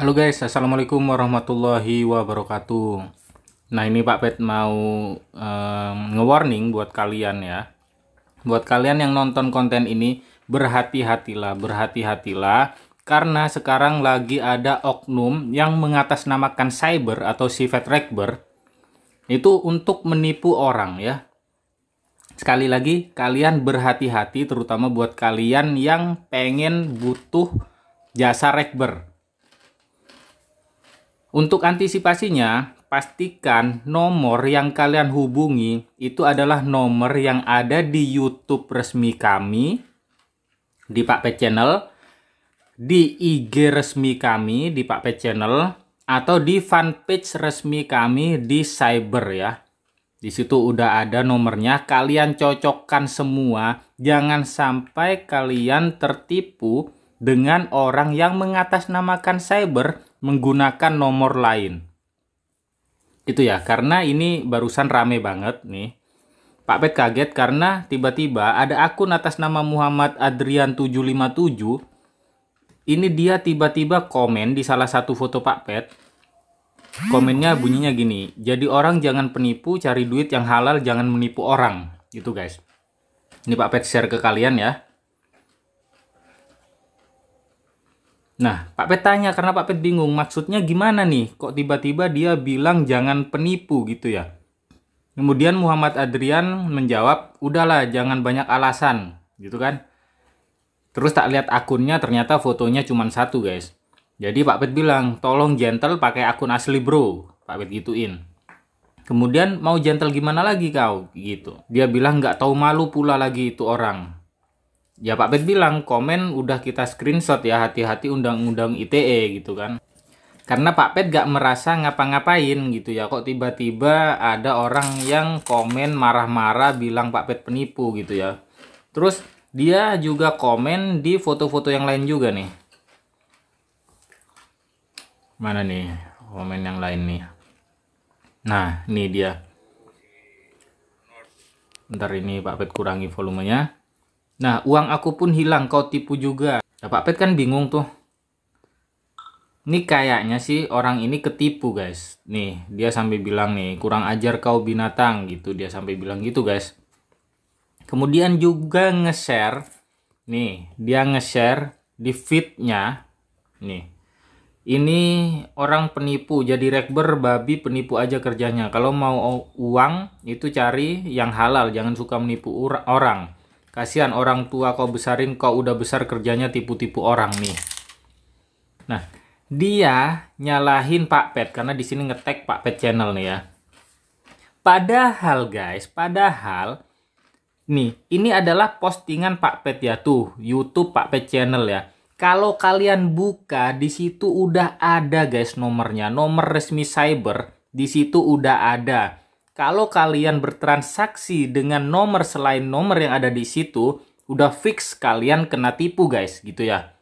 Halo guys, assalamualaikum warahmatullahi wabarakatuh. Nah ini Pak Pet mau um, nge-warning buat kalian ya. Buat kalian yang nonton konten ini berhati-hatilah, berhati-hatilah karena sekarang lagi ada oknum yang mengatasnamakan cyber atau sifat rekber itu untuk menipu orang ya. Sekali lagi kalian berhati-hati terutama buat kalian yang pengen butuh jasa rekber untuk antisipasinya, pastikan nomor yang kalian hubungi itu adalah nomor yang ada di YouTube resmi kami di Pak Pet Channel, di IG resmi kami di Pak Pet Channel atau di fanpage resmi kami di Cyber ya. Di situ udah ada nomornya, kalian cocokkan semua. Jangan sampai kalian tertipu dengan orang yang mengatasnamakan cyber menggunakan nomor lain. Itu ya, karena ini barusan rame banget nih. Pak Pet kaget karena tiba-tiba ada akun atas nama Muhammad Adrian 757. Ini dia tiba-tiba komen di salah satu foto Pak Pet. Komennya bunyinya gini, jadi orang jangan penipu, cari duit yang halal, jangan menipu orang. Gitu guys. Ini Pak Pet share ke kalian ya. Nah, Pak Pet tanya karena Pak Pet bingung maksudnya gimana nih? Kok tiba-tiba dia bilang jangan penipu gitu ya? Kemudian Muhammad Adrian menjawab, udahlah jangan banyak alasan gitu kan. Terus tak lihat akunnya ternyata fotonya cuma satu guys. Jadi Pak Pet bilang, tolong gentle pakai akun asli bro. Pak Pet gituin. Kemudian mau gentle gimana lagi kau gitu. Dia bilang nggak tahu malu pula lagi itu orang ya Pak Pet bilang komen udah kita screenshot ya hati-hati undang-undang ITE gitu kan karena Pak Pet gak merasa ngapa-ngapain gitu ya kok tiba-tiba ada orang yang komen marah-marah bilang Pak Pet penipu gitu ya terus dia juga komen di foto-foto yang lain juga nih mana nih komen yang lain nih nah ini dia ntar ini Pak Pet kurangi volumenya Nah, uang aku pun hilang, kau tipu juga. Nah, Pak Pet kan bingung tuh. Ini kayaknya sih orang ini ketipu guys. Nih, dia sampai bilang nih, kurang ajar kau binatang gitu. Dia sampai bilang gitu guys. Kemudian juga nge-share. Nih, dia nge-share di feednya. Nih, ini orang penipu. Jadi rekber babi penipu aja kerjanya. Kalau mau uang itu cari yang halal. Jangan suka menipu orang Kasihan orang tua kau besarin kau udah besar kerjanya tipu-tipu orang nih. Nah, dia nyalahin Pak Pet karena di sini ngetek Pak Pet channel nih ya. Padahal guys, padahal nih ini adalah postingan Pak Pet ya tuh YouTube Pak Pet channel ya. Kalau kalian buka di situ udah ada guys nomornya, nomor resmi cyber di situ udah ada kalau kalian bertransaksi dengan nomor selain nomor yang ada di situ, udah fix kalian kena tipu guys gitu ya.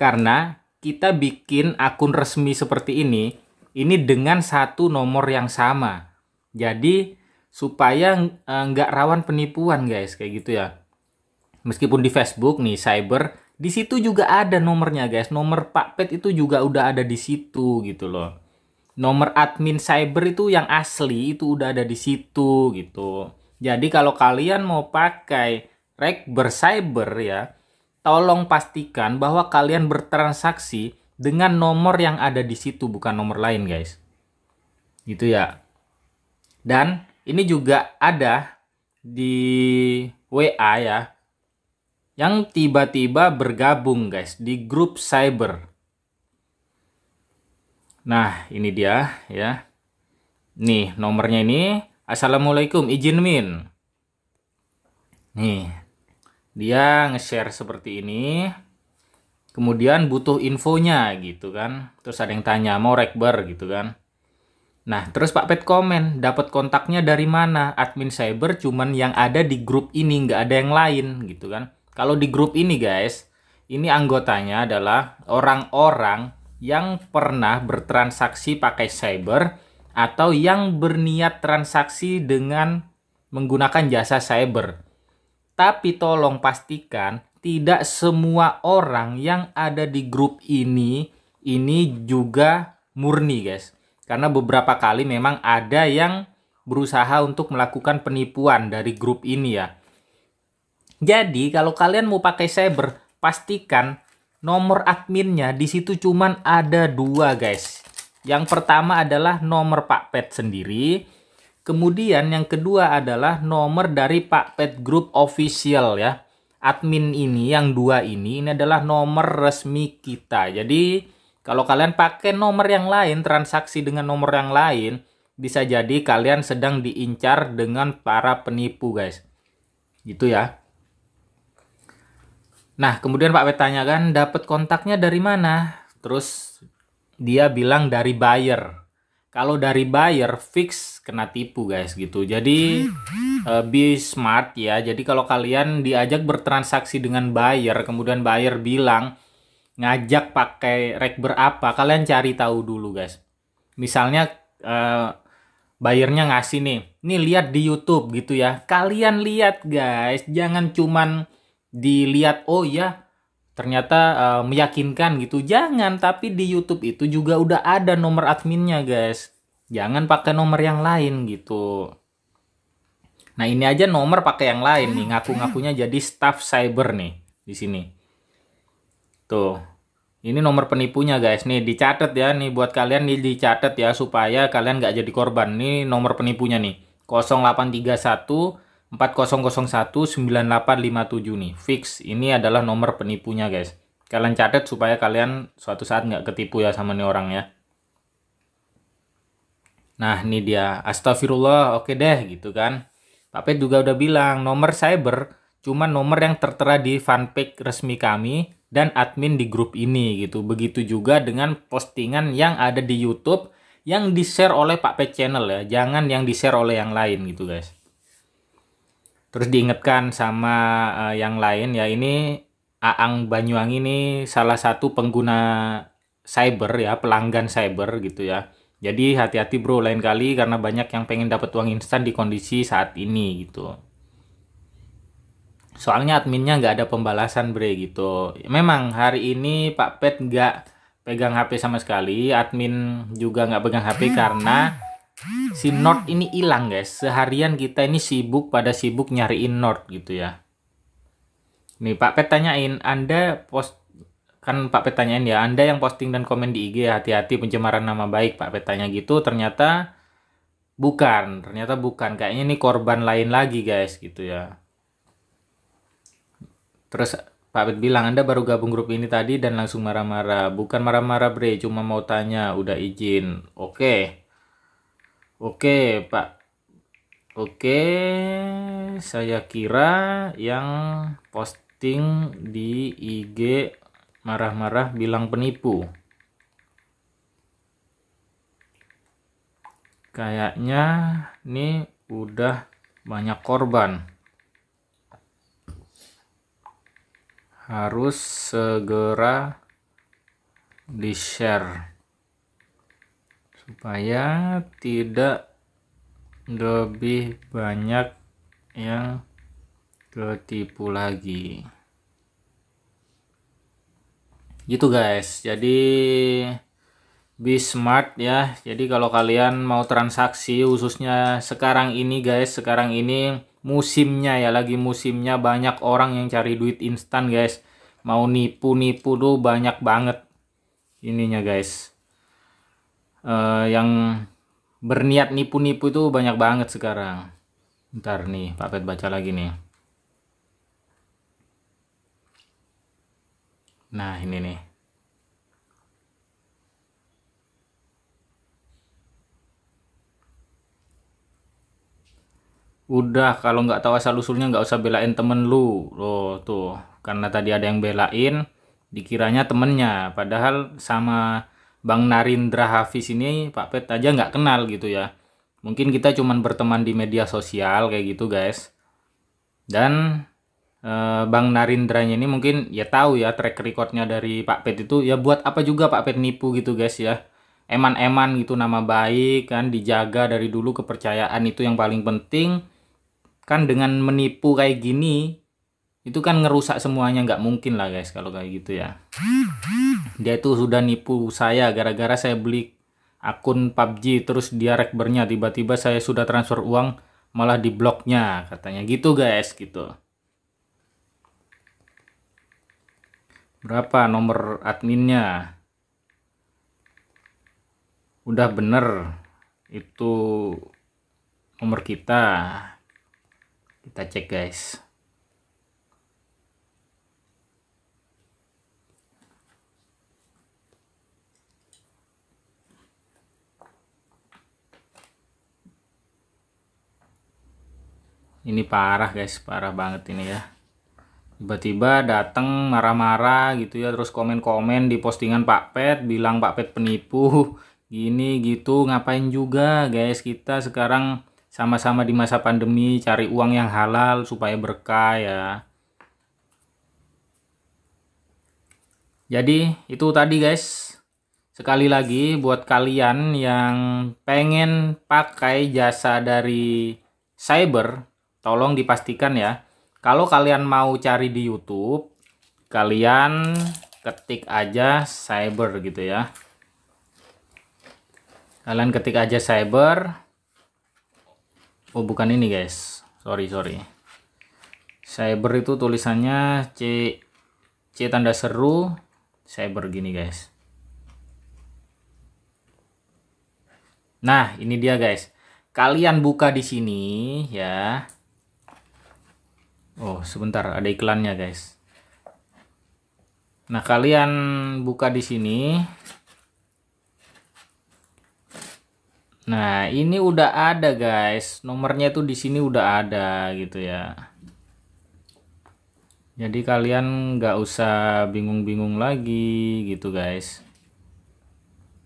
Karena kita bikin akun resmi seperti ini, ini dengan satu nomor yang sama. Jadi supaya eh, nggak rawan penipuan guys kayak gitu ya. Meskipun di Facebook nih cyber, di situ juga ada nomornya guys. Nomor Pak Pet itu juga udah ada di situ gitu loh nomor admin cyber itu yang asli itu udah ada di situ gitu. Jadi kalau kalian mau pakai rek bercyber ya, tolong pastikan bahwa kalian bertransaksi dengan nomor yang ada di situ bukan nomor lain guys. Gitu ya. Dan ini juga ada di WA ya yang tiba-tiba bergabung guys di grup cyber. Nah, ini dia ya. Nih, nomornya ini. Assalamualaikum, izin min. Nih, dia nge-share seperti ini. Kemudian butuh infonya gitu kan. Terus ada yang tanya, mau rekber gitu kan. Nah, terus Pak Pet komen, dapat kontaknya dari mana? Admin cyber cuman yang ada di grup ini, nggak ada yang lain gitu kan. Kalau di grup ini guys, ini anggotanya adalah orang-orang yang pernah bertransaksi pakai cyber atau yang berniat transaksi dengan menggunakan jasa cyber. Tapi tolong pastikan tidak semua orang yang ada di grup ini ini juga murni, guys. Karena beberapa kali memang ada yang berusaha untuk melakukan penipuan dari grup ini ya. Jadi, kalau kalian mau pakai cyber, pastikan nomor adminnya di situ cuman ada dua guys. Yang pertama adalah nomor Pak Pet sendiri. Kemudian yang kedua adalah nomor dari Pak Pet Group Official ya. Admin ini yang dua ini ini adalah nomor resmi kita. Jadi kalau kalian pakai nomor yang lain, transaksi dengan nomor yang lain, bisa jadi kalian sedang diincar dengan para penipu guys. Gitu ya. Nah, kemudian Pak tanya kan dapat kontaknya dari mana? Terus dia bilang dari buyer. Kalau dari buyer fix kena tipu guys gitu. Jadi uh, be smart ya. Jadi kalau kalian diajak bertransaksi dengan buyer, kemudian buyer bilang ngajak pakai rek berapa, kalian cari tahu dulu guys. Misalnya uh, eh, bayarnya ngasih nih, nih lihat di YouTube gitu ya. Kalian lihat guys, jangan cuman dilihat oh ya ternyata uh, meyakinkan gitu jangan tapi di YouTube itu juga udah ada nomor adminnya guys jangan pakai nomor yang lain gitu nah ini aja nomor pakai yang lain nih ngaku-ngakunya jadi staff cyber nih di sini tuh ini nomor penipunya guys nih dicatat ya nih buat kalian nih dicatat ya supaya kalian nggak jadi korban nih nomor penipunya nih 0831 40019857 nih fix ini adalah nomor penipunya guys kalian catat supaya kalian suatu saat nggak ketipu ya sama nih orang ya nah ini dia astagfirullah oke deh gitu kan tapi juga udah bilang nomor cyber cuma nomor yang tertera di fanpage resmi kami dan admin di grup ini gitu begitu juga dengan postingan yang ada di YouTube yang di-share oleh Pak P Channel ya jangan yang di-share oleh yang lain gitu guys terus diingatkan sama uh, yang lain ya ini Aang Banyuwangi ini salah satu pengguna cyber ya, pelanggan cyber gitu ya. Jadi hati-hati bro lain kali karena banyak yang pengen dapat uang instan di kondisi saat ini gitu. Soalnya adminnya nggak ada pembalasan bre gitu. Memang hari ini Pak Pet nggak pegang HP sama sekali, admin juga nggak pegang HP karena si Nord ini hilang guys seharian kita ini sibuk pada sibuk nyariin Nord gitu ya nih Pak Pet tanyain Anda post kan Pak Pet tanyain ya Anda yang posting dan komen di IG hati-hati pencemaran nama baik Pak Pet tanya gitu ternyata bukan ternyata bukan kayaknya ini korban lain lagi guys gitu ya terus Pak Pet bilang Anda baru gabung grup ini tadi dan langsung marah-marah bukan marah-marah bre cuma mau tanya udah izin oke okay. Oke, Pak. Oke, saya kira yang posting di IG marah-marah bilang penipu. Kayaknya ini udah banyak korban. Harus segera di-share supaya tidak lebih banyak yang ketipu lagi gitu guys jadi be smart ya jadi kalau kalian mau transaksi khususnya sekarang ini guys sekarang ini musimnya ya lagi musimnya banyak orang yang cari duit instan guys mau nipu-nipu tuh banyak banget ininya guys uh, yang berniat nipu-nipu itu banyak banget sekarang. Ntar nih, Pak Pet baca lagi nih. Nah, ini nih. Udah, kalau nggak tahu asal usulnya nggak usah belain temen lu. Loh, tuh. Karena tadi ada yang belain, dikiranya temennya. Padahal sama Bang Narindra Hafiz ini Pak Pet aja nggak kenal gitu ya. Mungkin kita cuman berteman di media sosial kayak gitu guys. Dan eh, Bang Narindranya ini mungkin ya tahu ya track recordnya dari Pak Pet itu ya buat apa juga Pak Pet nipu gitu guys ya. Eman-eman gitu nama baik kan dijaga dari dulu kepercayaan itu yang paling penting. Kan dengan menipu kayak gini itu kan ngerusak semuanya nggak mungkin lah guys kalau kayak gitu ya dia itu sudah nipu saya gara-gara saya beli akun PUBG terus dia rekbernya tiba-tiba saya sudah transfer uang malah di bloknya katanya gitu guys gitu berapa nomor adminnya udah bener itu nomor kita kita cek guys ini parah guys parah banget ini ya tiba-tiba datang marah-marah gitu ya terus komen-komen di postingan Pak Pet bilang Pak Pet penipu gini gitu ngapain juga guys kita sekarang sama-sama di masa pandemi cari uang yang halal supaya berkah ya jadi itu tadi guys sekali lagi buat kalian yang pengen pakai jasa dari cyber Tolong dipastikan ya. Kalau kalian mau cari di YouTube, kalian ketik aja cyber gitu ya. Kalian ketik aja cyber. Oh, bukan ini, guys. Sorry, sorry. Cyber itu tulisannya C C tanda seru, cyber gini, guys. Nah, ini dia guys. Kalian buka di sini ya. Oh, sebentar, ada iklannya, guys. Nah, kalian buka di sini. Nah, ini udah ada, guys. Nomornya tuh di sini udah ada gitu ya. Jadi kalian nggak usah bingung-bingung lagi gitu, guys.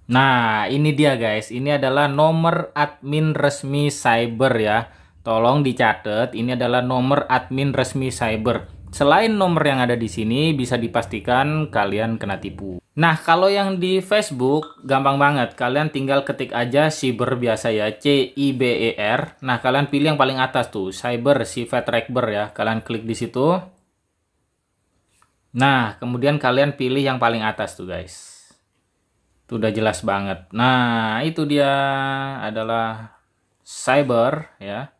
Nah, ini dia, guys. Ini adalah nomor admin resmi Cyber ya Tolong dicatat, ini adalah nomor admin resmi cyber. Selain nomor yang ada di sini, bisa dipastikan kalian kena tipu. Nah, kalau yang di Facebook, gampang banget. Kalian tinggal ketik aja cyber biasa ya, C-I-B-E-R. Nah, kalian pilih yang paling atas tuh, cyber, si Tracker ya. Kalian klik di situ. Nah, kemudian kalian pilih yang paling atas tuh guys. Itu udah jelas banget. Nah, itu dia adalah cyber ya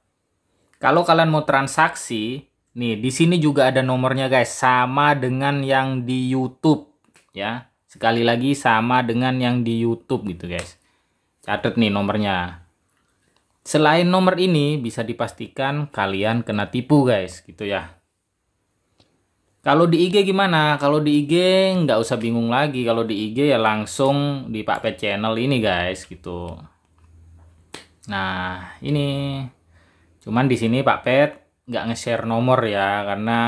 kalau kalian mau transaksi, nih di sini juga ada nomornya guys, sama dengan yang di YouTube ya. Sekali lagi sama dengan yang di YouTube gitu guys. Catat nih nomornya. Selain nomor ini bisa dipastikan kalian kena tipu guys gitu ya. Kalau di IG gimana? Kalau di IG nggak usah bingung lagi. Kalau di IG ya langsung di Pak Pet Channel ini guys gitu. Nah ini Cuman di sini Pak Pet nggak nge-share nomor ya karena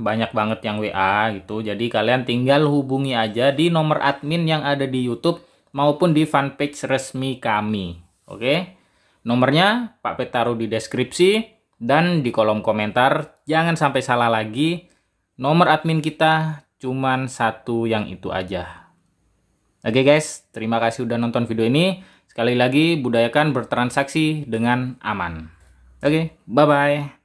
banyak banget yang WA gitu. Jadi kalian tinggal hubungi aja di nomor admin yang ada di YouTube maupun di fanpage resmi kami. Oke. Nomornya Pak Pet taruh di deskripsi dan di kolom komentar. Jangan sampai salah lagi. Nomor admin kita cuman satu yang itu aja. Oke guys, terima kasih udah nonton video ini. Sekali lagi, budayakan bertransaksi dengan aman. Oke, okay, bye-bye.